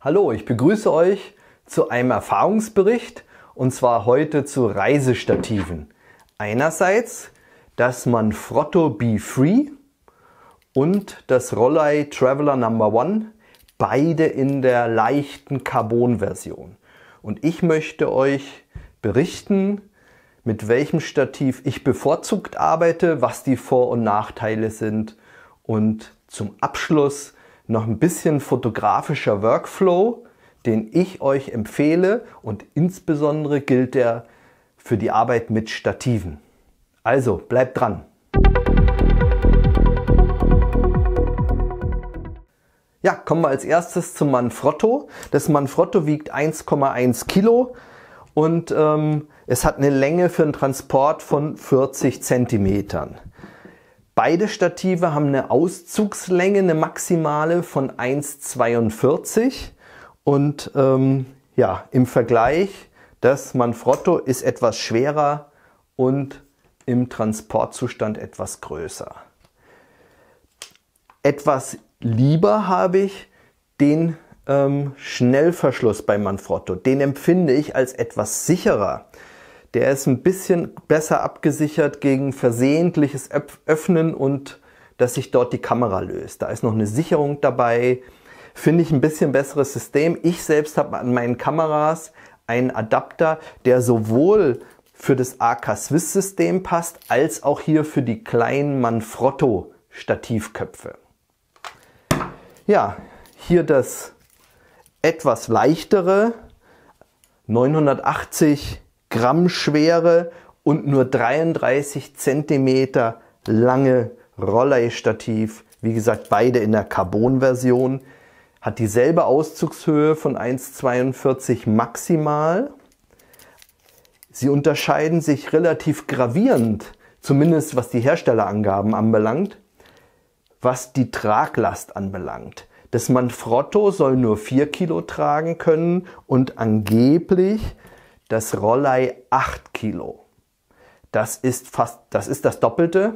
Hallo, ich begrüße euch zu einem Erfahrungsbericht und zwar heute zu Reisestativen. Einerseits das Manfrotto B3 und das Rollei Traveler Number One, beide in der leichten Carbon-Version. Und ich möchte euch berichten, mit welchem Stativ ich bevorzugt arbeite, was die Vor- und Nachteile sind und zum Abschluss noch ein bisschen fotografischer Workflow, den ich euch empfehle und insbesondere gilt der für die Arbeit mit Stativen. Also bleibt dran! Ja, kommen wir als erstes zum Manfrotto. Das Manfrotto wiegt 1,1 Kilo und ähm, es hat eine Länge für einen Transport von 40 Zentimetern. Beide Stative haben eine Auszugslänge, eine maximale von 1,42 und ähm, ja, im Vergleich, das Manfrotto ist etwas schwerer und im Transportzustand etwas größer. Etwas lieber habe ich den ähm, Schnellverschluss bei Manfrotto. Den empfinde ich als etwas sicherer. Der ist ein bisschen besser abgesichert gegen versehentliches Öffnen und dass sich dort die Kamera löst. Da ist noch eine Sicherung dabei. Finde ich ein bisschen besseres System. Ich selbst habe an meinen Kameras einen Adapter, der sowohl für das AK Swiss System passt, als auch hier für die kleinen Manfrotto Stativköpfe. Ja, hier das etwas leichtere 980 Gramm schwere und nur 33 cm lange Rollei-Stativ. Wie gesagt, beide in der Carbon-Version. Hat dieselbe Auszugshöhe von 1,42 maximal. Sie unterscheiden sich relativ gravierend, zumindest was die Herstellerangaben anbelangt, was die Traglast anbelangt. Das Manfrotto soll nur 4 Kilo tragen können und angeblich das Rollei 8 Kilo. Das ist fast, das ist das Doppelte,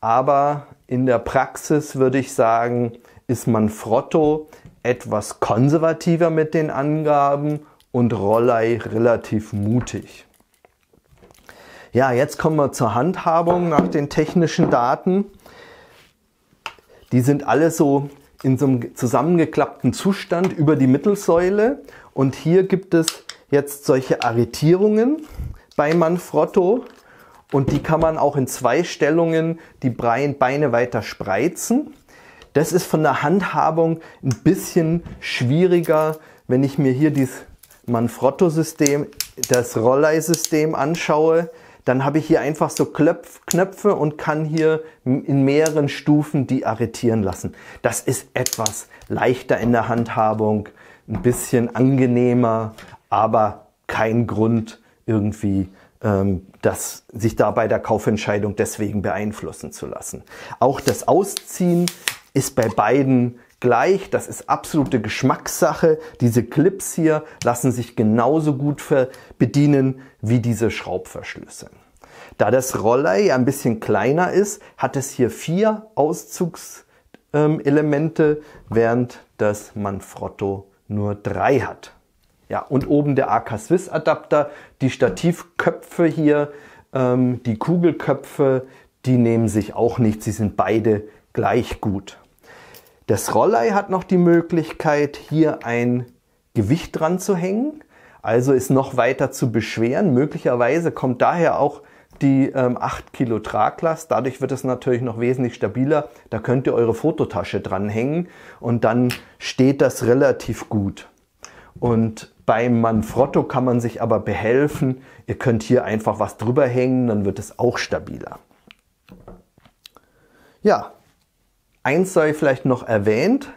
aber in der Praxis würde ich sagen, ist Manfrotto etwas konservativer mit den Angaben und Rollei relativ mutig. Ja, jetzt kommen wir zur Handhabung nach den technischen Daten. Die sind alle so in so einem zusammengeklappten Zustand über die Mittelsäule und hier gibt es jetzt solche Arretierungen bei Manfrotto und die kann man auch in zwei Stellungen die Beine weiter spreizen. Das ist von der Handhabung ein bisschen schwieriger, wenn ich mir hier dieses Manfrotto-System, das Rollei-System anschaue. Dann habe ich hier einfach so Klöpf Knöpfe und kann hier in mehreren Stufen die arretieren lassen. Das ist etwas leichter in der Handhabung, ein bisschen angenehmer, aber kein Grund irgendwie, ähm, das, sich da bei der Kaufentscheidung deswegen beeinflussen zu lassen. Auch das Ausziehen ist bei beiden gleich. Das ist absolute Geschmackssache. Diese Clips hier lassen sich genauso gut bedienen wie diese Schraubverschlüsse. Da das Rollei ja ein bisschen kleiner ist, hat es hier vier Auszugselemente, ähm, während das Manfrotto nur drei hat. Ja, und oben der AK Swiss Adapter, die Stativköpfe hier, ähm, die Kugelköpfe, die nehmen sich auch nicht. Sie sind beide gleich gut. Das Rollei hat noch die Möglichkeit, hier ein Gewicht dran zu hängen. Also ist noch weiter zu beschweren. Möglicherweise kommt daher auch die ähm, 8 Kilo Traglast. Dadurch wird es natürlich noch wesentlich stabiler. Da könnt ihr eure Fototasche dranhängen und dann steht das relativ gut. Und beim Manfrotto kann man sich aber behelfen. Ihr könnt hier einfach was drüber hängen, dann wird es auch stabiler. Ja, eins sei vielleicht noch erwähnt,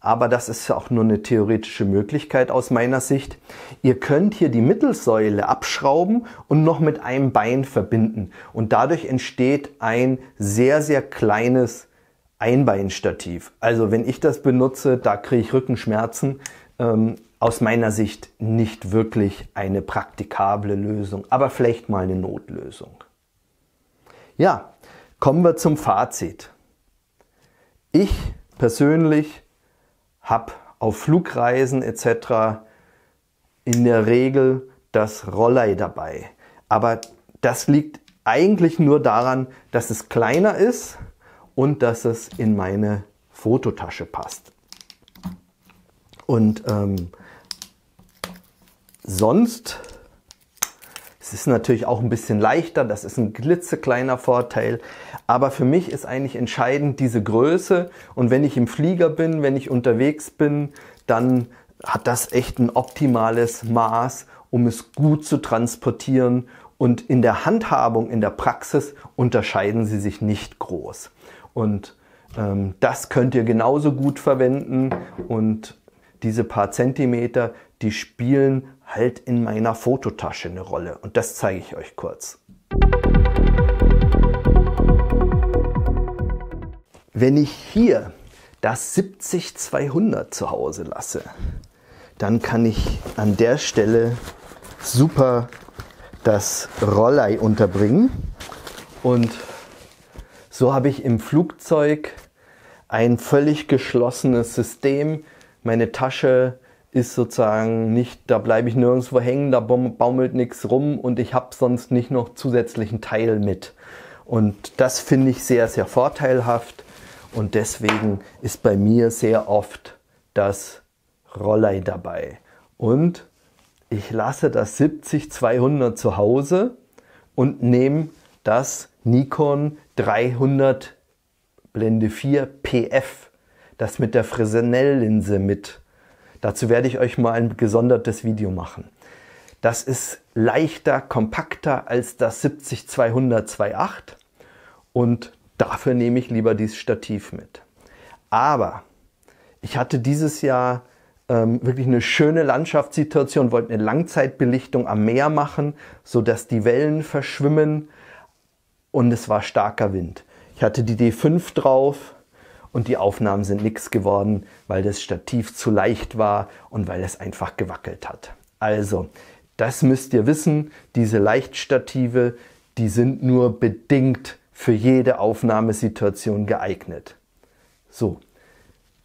aber das ist auch nur eine theoretische Möglichkeit aus meiner Sicht. Ihr könnt hier die Mittelsäule abschrauben und noch mit einem Bein verbinden und dadurch entsteht ein sehr, sehr kleines Einbeinstativ. Also wenn ich das benutze, da kriege ich Rückenschmerzen. Ähm, aus meiner Sicht nicht wirklich eine praktikable Lösung, aber vielleicht mal eine Notlösung. Ja, kommen wir zum Fazit. Ich persönlich habe auf Flugreisen etc. in der Regel das Rollei dabei. Aber das liegt eigentlich nur daran, dass es kleiner ist und dass es in meine Fototasche passt. Und ähm, sonst. Es ist natürlich auch ein bisschen leichter, das ist ein glitzekleiner Vorteil. Aber für mich ist eigentlich entscheidend diese Größe. Und wenn ich im Flieger bin, wenn ich unterwegs bin, dann hat das echt ein optimales Maß, um es gut zu transportieren. Und in der Handhabung, in der Praxis unterscheiden sie sich nicht groß. Und ähm, das könnt ihr genauso gut verwenden. Und diese paar Zentimeter, die spielen halt in meiner Fototasche eine Rolle. Und das zeige ich euch kurz. Wenn ich hier das 70-200 zu Hause lasse, dann kann ich an der Stelle super das Rollei unterbringen. Und so habe ich im Flugzeug ein völlig geschlossenes System. Meine Tasche ist sozusagen nicht, da bleibe ich nirgendwo hängen, da baumelt nichts rum und ich habe sonst nicht noch zusätzlichen Teil mit. Und das finde ich sehr, sehr vorteilhaft und deswegen ist bei mir sehr oft das Rollei dabei. Und ich lasse das 70-200 zu Hause und nehme das Nikon 300 Blende 4 PF, das mit der Fresnel-Linse mit Dazu werde ich euch mal ein gesondertes Video machen. Das ist leichter, kompakter als das 70 200 2.8 und dafür nehme ich lieber dieses Stativ mit. Aber ich hatte dieses Jahr ähm, wirklich eine schöne Landschaftssituation, wollte eine Langzeitbelichtung am Meer machen, sodass die Wellen verschwimmen und es war starker Wind. Ich hatte die D5 drauf, und die Aufnahmen sind nichts geworden, weil das Stativ zu leicht war und weil es einfach gewackelt hat. Also, das müsst ihr wissen, diese Leichtstative, die sind nur bedingt für jede Aufnahmesituation geeignet. So,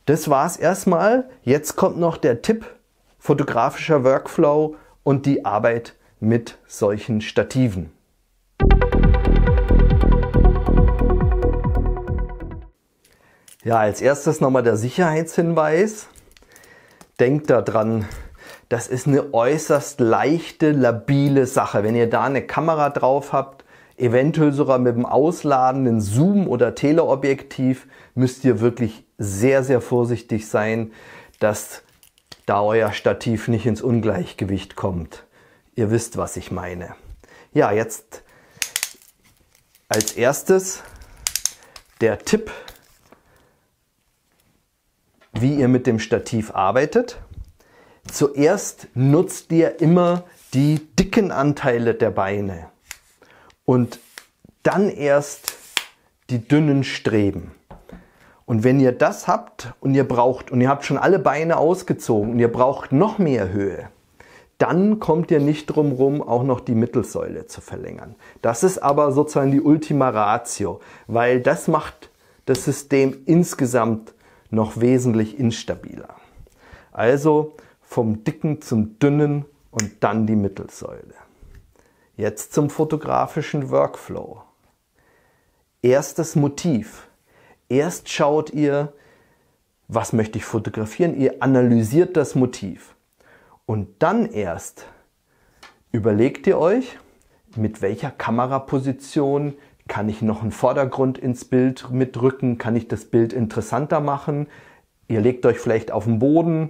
das war's erstmal. Jetzt kommt noch der Tipp, fotografischer Workflow und die Arbeit mit solchen Stativen. Ja, als erstes nochmal der Sicherheitshinweis. Denkt daran, das ist eine äußerst leichte, labile Sache. Wenn ihr da eine Kamera drauf habt, eventuell sogar mit dem ausladenden Zoom oder Teleobjektiv, müsst ihr wirklich sehr, sehr vorsichtig sein, dass da euer Stativ nicht ins Ungleichgewicht kommt. Ihr wisst, was ich meine. Ja, jetzt als erstes der Tipp wie ihr mit dem Stativ arbeitet. Zuerst nutzt ihr immer die dicken Anteile der Beine und dann erst die dünnen Streben. Und wenn ihr das habt und ihr braucht und ihr habt schon alle Beine ausgezogen und ihr braucht noch mehr Höhe, dann kommt ihr nicht drum rum, auch noch die Mittelsäule zu verlängern. Das ist aber sozusagen die Ultima Ratio, weil das macht das System insgesamt noch wesentlich instabiler. Also vom dicken zum dünnen und dann die Mittelsäule. Jetzt zum fotografischen Workflow. Erstes Motiv. Erst schaut ihr, was möchte ich fotografieren, ihr analysiert das Motiv. Und dann erst überlegt ihr euch, mit welcher Kameraposition kann ich noch einen Vordergrund ins Bild mitrücken? Kann ich das Bild interessanter machen? Ihr legt euch vielleicht auf den Boden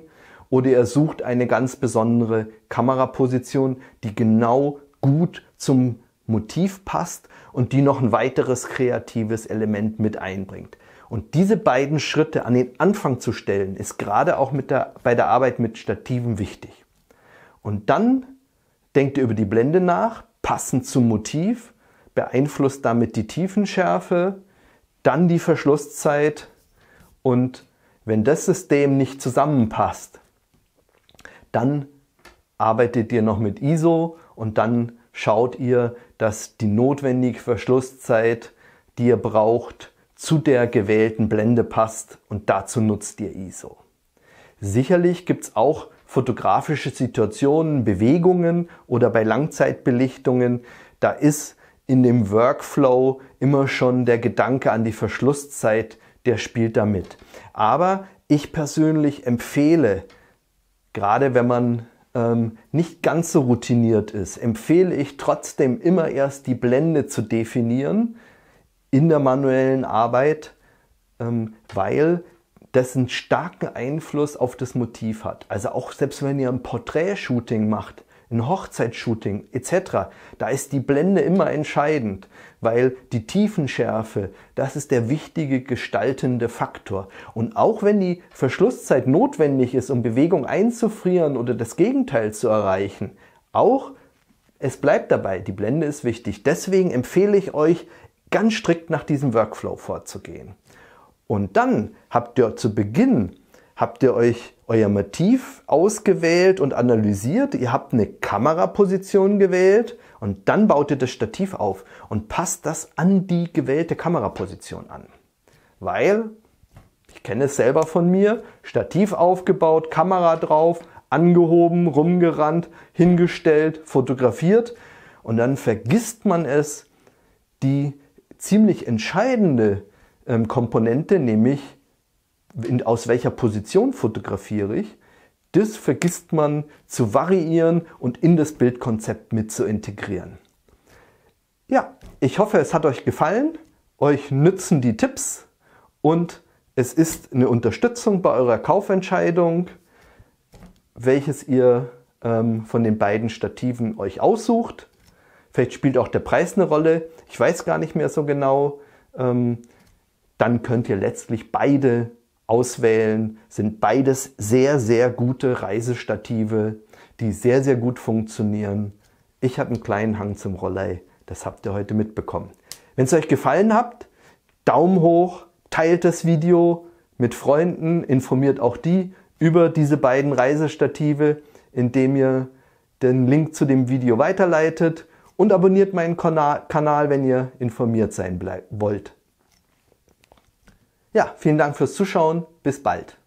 oder ihr sucht eine ganz besondere Kameraposition, die genau gut zum Motiv passt und die noch ein weiteres kreatives Element mit einbringt. Und diese beiden Schritte an den Anfang zu stellen, ist gerade auch mit der, bei der Arbeit mit Stativen wichtig. Und dann denkt ihr über die Blende nach, passend zum Motiv beeinflusst damit die Tiefenschärfe, dann die Verschlusszeit und wenn das System nicht zusammenpasst, dann arbeitet ihr noch mit ISO und dann schaut ihr, dass die notwendige Verschlusszeit, die ihr braucht, zu der gewählten Blende passt und dazu nutzt ihr ISO. Sicherlich gibt es auch fotografische Situationen, Bewegungen oder bei Langzeitbelichtungen, da ist in dem Workflow immer schon der Gedanke an die Verschlusszeit, der spielt da mit. Aber ich persönlich empfehle, gerade wenn man ähm, nicht ganz so routiniert ist, empfehle ich trotzdem immer erst die Blende zu definieren in der manuellen Arbeit, ähm, weil das einen starken Einfluss auf das Motiv hat. Also auch selbst wenn ihr ein Porträt-Shooting macht, ein Hochzeitsshooting etc., da ist die Blende immer entscheidend, weil die Tiefenschärfe, das ist der wichtige gestaltende Faktor. Und auch wenn die Verschlusszeit notwendig ist, um Bewegung einzufrieren oder das Gegenteil zu erreichen, auch es bleibt dabei, die Blende ist wichtig. Deswegen empfehle ich euch, ganz strikt nach diesem Workflow vorzugehen. Und dann habt ihr zu Beginn habt ihr euch euer Motiv ausgewählt und analysiert, ihr habt eine Kameraposition gewählt und dann baut ihr das Stativ auf und passt das an die gewählte Kameraposition an. Weil, ich kenne es selber von mir, Stativ aufgebaut, Kamera drauf, angehoben, rumgerannt, hingestellt, fotografiert und dann vergisst man es, die ziemlich entscheidende ähm, Komponente, nämlich in, aus welcher Position fotografiere ich, das vergisst man zu variieren und in das Bildkonzept mit zu integrieren. Ja, ich hoffe, es hat euch gefallen, euch nützen die Tipps und es ist eine Unterstützung bei eurer Kaufentscheidung, welches ihr ähm, von den beiden Stativen euch aussucht. Vielleicht spielt auch der Preis eine Rolle. Ich weiß gar nicht mehr so genau. Ähm, dann könnt ihr letztlich beide auswählen, sind beides sehr, sehr gute Reisestative, die sehr, sehr gut funktionieren. Ich habe einen kleinen Hang zum Rollei, das habt ihr heute mitbekommen. Wenn es euch gefallen hat, Daumen hoch, teilt das Video mit Freunden, informiert auch die über diese beiden Reisestative, indem ihr den Link zu dem Video weiterleitet und abonniert meinen Kanal, wenn ihr informiert sein wollt. Ja, vielen Dank fürs Zuschauen. Bis bald.